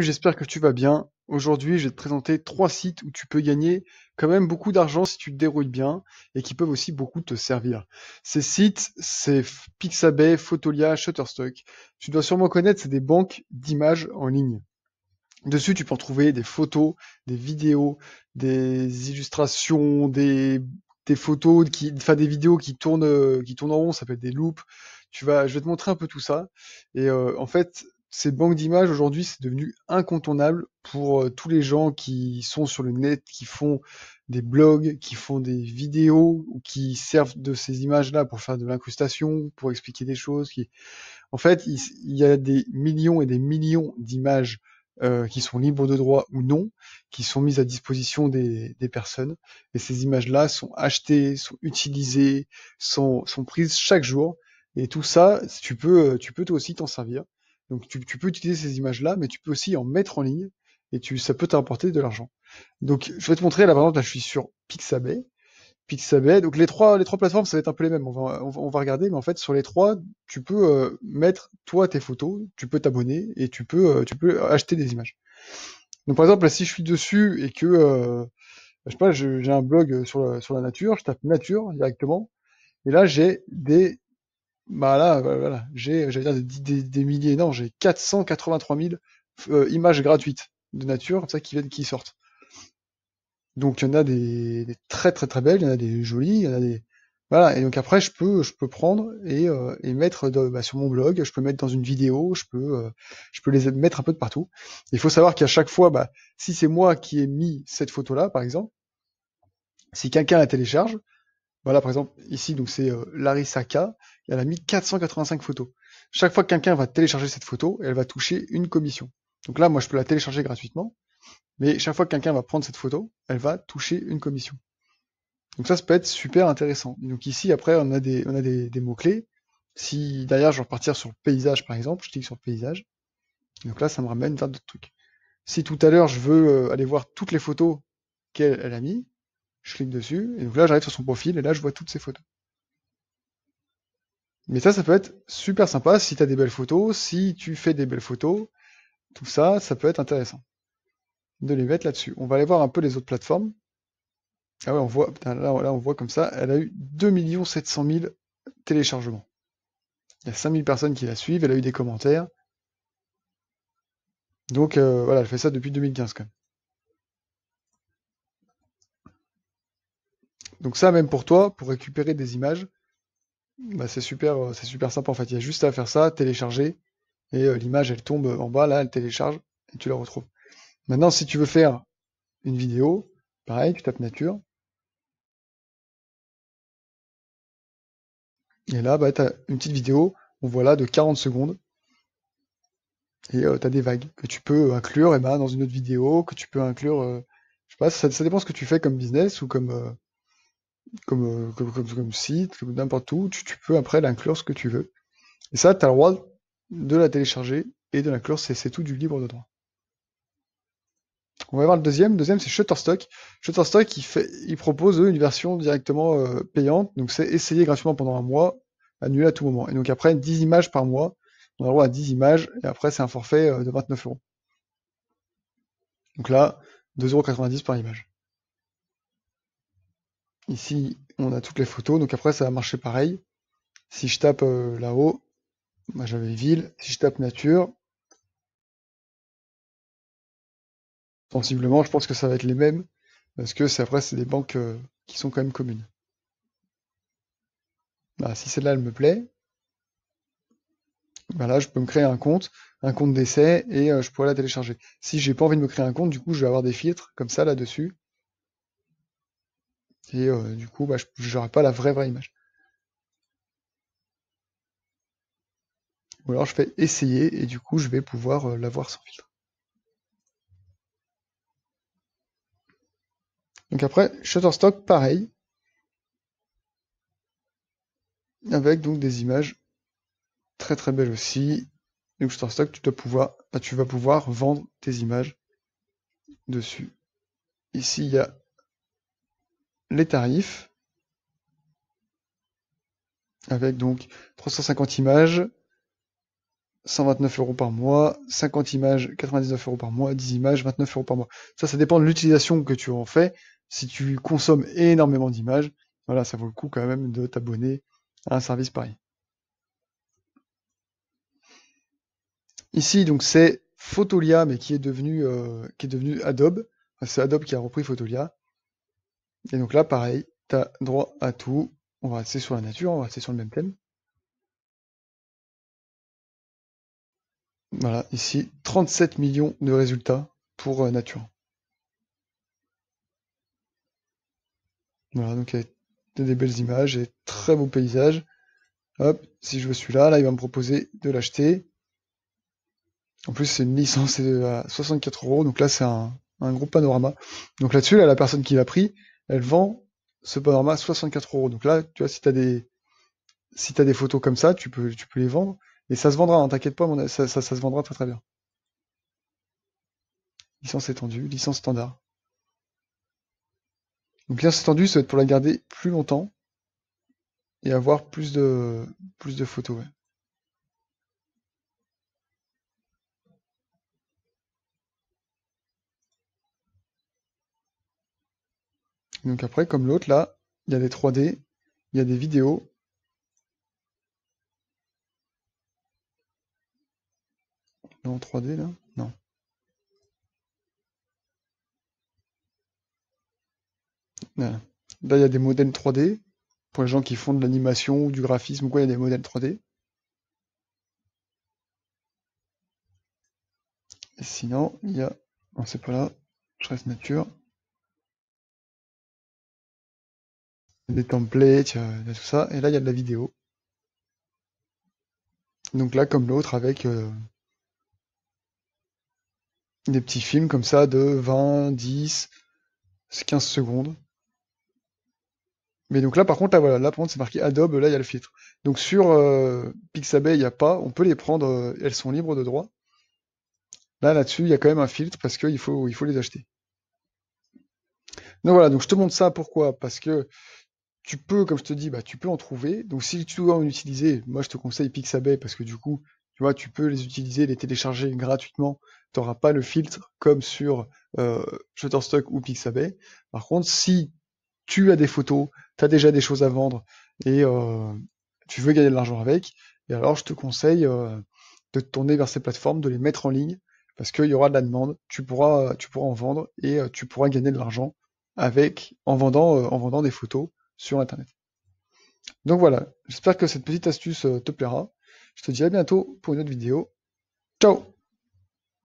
j'espère que tu vas bien. Aujourd'hui, je vais te présenter trois sites où tu peux gagner quand même beaucoup d'argent si tu te dérouilles bien et qui peuvent aussi beaucoup te servir. Ces sites, c'est Pixabay, Photolia, Shutterstock. Tu dois sûrement connaître, c'est des banques d'images en ligne. Dessus, tu peux en trouver des photos, des vidéos, des illustrations, des, photos, qui, enfin des vidéos qui tournent, euh, qui tournent en rond, ça peut être des loops. Tu vas, je vais te montrer un peu tout ça. Et euh, en fait, ces banques d'images aujourd'hui, c'est devenu incontournable pour euh, tous les gens qui sont sur le net, qui font des blogs, qui font des vidéos ou qui servent de ces images-là pour faire de l'incrustation, pour expliquer des choses. En fait, il, y a des millions et des millions d'images euh, qui sont libres de droit ou non, qui sont mises à disposition des, des personnes. Et ces images-là sont achetées, sont utilisées, sont, sont prises chaque jour. Et tout ça, tu peux, euh, tu peux toi aussi t'en servir. Donc tu, peux utiliser ces images-là, mais tu peux aussi en mettre en ligne et tu, ça peut t'apporter de l'argent. Donc je vais te montrer, là par exemple, je suis sur Pixabay. Pixabay, donc les trois, les trois plateformes, ça va être un peu les mêmes, on va, regarder, mais en fait sur les trois, tu peux euh, mettre toi tes photos, tu peux t'abonner et tu peux, euh, tu peux acheter des images. Donc par exemple, si je suis dessus et que, euh, je sais pas, j'ai un blog sur la nature, je tape nature directement, et là j'ai des bah là, voilà, j'ai, j'allais dire des, milliers, non, j'ai 483 000 euh, images gratuites de nature, comme ça, qui viennent, qui sortent. Donc il y en a des, très très très belles, il y en a des jolies, il y en a des voilà. Et donc après je peux je peux prendre et, euh, mettre de, bah, sur mon blog, je peux mettre dans une vidéo, je peux euh, je peux les mettre un peu de partout. Il faut savoir qu'à chaque fois, bah, si c'est moi qui ai mis cette photo là par exemple, si quelqu'un la télécharge, voilà bah par exemple ici donc c'est euh, Larissa K, elle a mis 485 photos. Chaque fois que quelqu'un va télécharger cette photo, elle va toucher une commission. Donc là, moi, je peux la télécharger gratuitement, mais chaque fois que quelqu'un va prendre cette photo, elle va toucher une commission. Donc ça, ça peut être super intéressant. Donc ici, après, on a des, on a des, mots-clés. Si derrière, je veux repartir sur le paysage, par exemple, je clique sur le paysage. Donc là, ça me ramène vers d'autres trucs. Si tout à l'heure, je veux euh, aller voir toutes les photos qu'elle a mis, je clique dessus, et donc là, j'arrive sur son profil, et là, je vois toutes ses photos. Mais ça, ça peut être super sympa si tu as des belles photos, si tu fais des belles photos, tout ça, ça peut être intéressant de les mettre là-dessus. On va aller voir un peu les autres plateformes. Ah ouais, on voit, là, on voit comme ça, elle a eu 2 700 000 téléchargements. Il y a 5 000 personnes qui la suivent, elle a eu des commentaires. Donc euh, voilà, elle fait ça depuis 2015 quand même. Donc ça, même pour toi, pour récupérer des images, bah, c'est super, euh, c'est super simple en fait. Il y a juste à faire ça, télécharger, et euh, l'image elle tombe euh, en bas, là elle télécharge, et tu la retrouves. Maintenant, si tu veux faire une vidéo, pareil, tu tapes nature. Et là, bah, tu as une petite vidéo, on voit là, de 40 secondes. Et tu as des vagues que tu peux inclure eh ben, dans une autre vidéo, que tu peux inclure. je je sais pas, ça, dépend ce que tu fais comme business ou comme, euh, comme, comme, site, comme n'importe où, tu, peux après l'inclure ce que tu veux. Et ça, tu as le droit de la télécharger et de l'inclure, c'est tout du libre de droit. On va voir le deuxième. Le deuxième, c'est Shutterstock. Shutterstock, il, fait, propose une version directement euh, payante. Donc, c'est essayer gratuitement pendant un mois, annuler à tout moment. Et donc, après, 10 images par mois. On a le droit à 10 images. Et après, c'est un forfait euh, de 29 euros. Donc là, euros par image. Ici, on a toutes les photos. Donc après, ça va marcher pareil. Si je tape euh, là-haut, bah, j'avais ville. Si je tape nature, sensiblement, je pense que ça va être les mêmes. Parce que c'est après, c'est des banques euh, qui sont quand même communes. Bah, si celle-là, elle me plaît, bah, je peux me créer un compte, un compte d'essai, et euh, je pourrais la télécharger. Si j'ai pas envie de me créer un compte, du coup, je vais avoir des filtres comme ça là-dessus. Et euh, du coup, bah, je n'aurai pas la vraie vraie image. Ou alors je fais essayer et du coup je vais pouvoir l'avoir euh, la voir sans filtre. Donc après, Shutterstock, pareil. Avec donc des images très très belles aussi. Donc Shutterstock, tu, pouvoir, bah, tu vas pouvoir vendre tes images dessus. Ici, il y a les tarifs avec donc 350 images, 129 euros par mois, 50 images, 99 euros par mois, 10 images, 29 euros par mois. Ça, ça dépend de l'utilisation que tu en fais. Si tu consommes énormément d'images, voilà, ça vaut le coup quand même de t'abonner à un service pareil. Ici, donc, c'est Photolia, mais qui est devenu, euh, Adobe. c'est Adobe qui a repris Photolia. Et donc là, pareil, tu as droit à tout. On va rester sur la nature, on va rester sur le même thème. Voilà, ici, 37 millions de résultats pour euh, nature. Voilà, donc il y des belles images et très beaux paysages. Hop, si je veux celui-là, là, il va me proposer de l'acheter. En plus, c'est une licence euh, à 64 euros, donc là, c'est un, un gros panorama. Donc là-dessus, là, la personne qui l'a pris, elle vend ce panorama à 64 euros. Donc là, tu vois, si tu as des si as des photos comme ça, tu peux, tu peux les vendre. Et ça se vendra, hein, t'inquiète pas, mon... ça, ça, se vendra très très bien. Licence étendue, licence standard. Donc licence étendue, ça va être pour la garder plus longtemps et avoir plus de, plus de photos. donc après, comme l'autre, là, il y a des 3D, il y a des vidéos. Non, 3D, là Non. Là, il y a des modèles 3D. Pour les gens qui font de l'animation ou du graphisme, quoi, il y a des modèles 3D. Et sinon, il y a... Non, sait pas là. Je reste nature. des templates, euh, tout ça. Et là, il y a de la vidéo. Donc là, comme l'autre, avec euh, des petits films comme ça de 20, 10, 15 secondes. Mais donc là, par contre, là, voilà, là, par c'est marqué Adobe, là, il y a le filtre. Donc sur euh, Pixabay, il n'y a pas, on peut les prendre, elles sont libres de droit. Là, là-dessus, il y a quand même un filtre parce qu'il faut, il faut les acheter. Donc voilà, donc je te montre ça pourquoi Parce que tu peux, comme je te dis, bah, tu peux en trouver. Donc si tu dois en utiliser, moi je te conseille Pixabay parce que du coup, tu vois, tu peux les utiliser, les télécharger gratuitement. Tu n'auras pas le filtre comme sur euh, Shutterstock ou Pixabay. Par contre, si tu as des photos, tu as déjà des choses à vendre et euh, tu veux gagner de l'argent avec, et alors je te conseille euh, de te tourner vers ces plateformes, de les mettre en ligne parce qu'il y aura de la demande, tu pourras, tu pourras en vendre et tu pourras gagner de l'argent avec en vendant, en vendant des photos sur Internet. Donc voilà, j'espère que cette petite astuce euh, te plaira. Je te dis à bientôt pour une autre vidéo. Ciao